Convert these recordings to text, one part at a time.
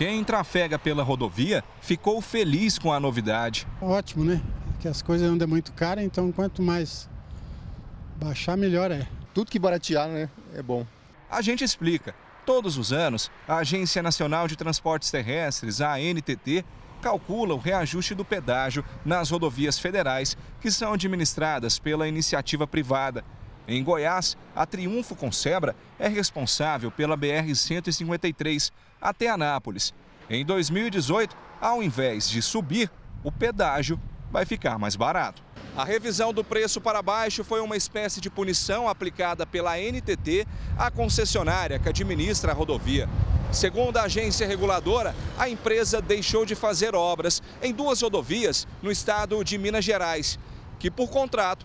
Quem trafega pela rodovia ficou feliz com a novidade. Ótimo, né? Que as coisas andam muito caras, então quanto mais baixar, melhor é. Tudo que baratear, né? É bom. A gente explica. Todos os anos, a Agência Nacional de Transportes Terrestres, a ANTT, calcula o reajuste do pedágio nas rodovias federais que são administradas pela iniciativa privada. Em Goiás, a Triunfo com Sebra é responsável pela BR-153 até Anápolis. Em 2018, ao invés de subir, o pedágio vai ficar mais barato. A revisão do preço para baixo foi uma espécie de punição aplicada pela NTT à concessionária que administra a rodovia. Segundo a agência reguladora, a empresa deixou de fazer obras em duas rodovias no estado de Minas Gerais, que por contrato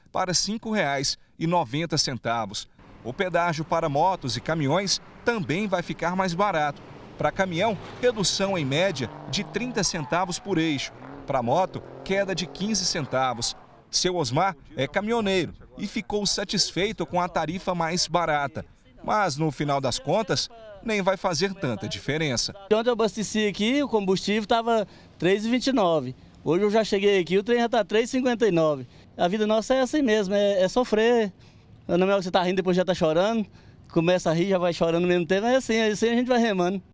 para R$ 5,90. O pedágio para motos e caminhões também vai ficar mais barato. Para caminhão, redução em média de 30 centavos por eixo. Para moto, queda de 15 centavos. Seu Osmar é caminhoneiro e ficou satisfeito com a tarifa mais barata. Mas no final das contas, nem vai fazer tanta diferença. Ontem eu abasteci aqui, o combustível estava 3,29. Hoje eu já cheguei aqui, o trem já está 3,59. A vida nossa é assim mesmo, é, é sofrer. Não é você tá rindo, depois já tá chorando. Começa a rir, já vai chorando no mesmo tempo. É assim, é assim a gente vai remando.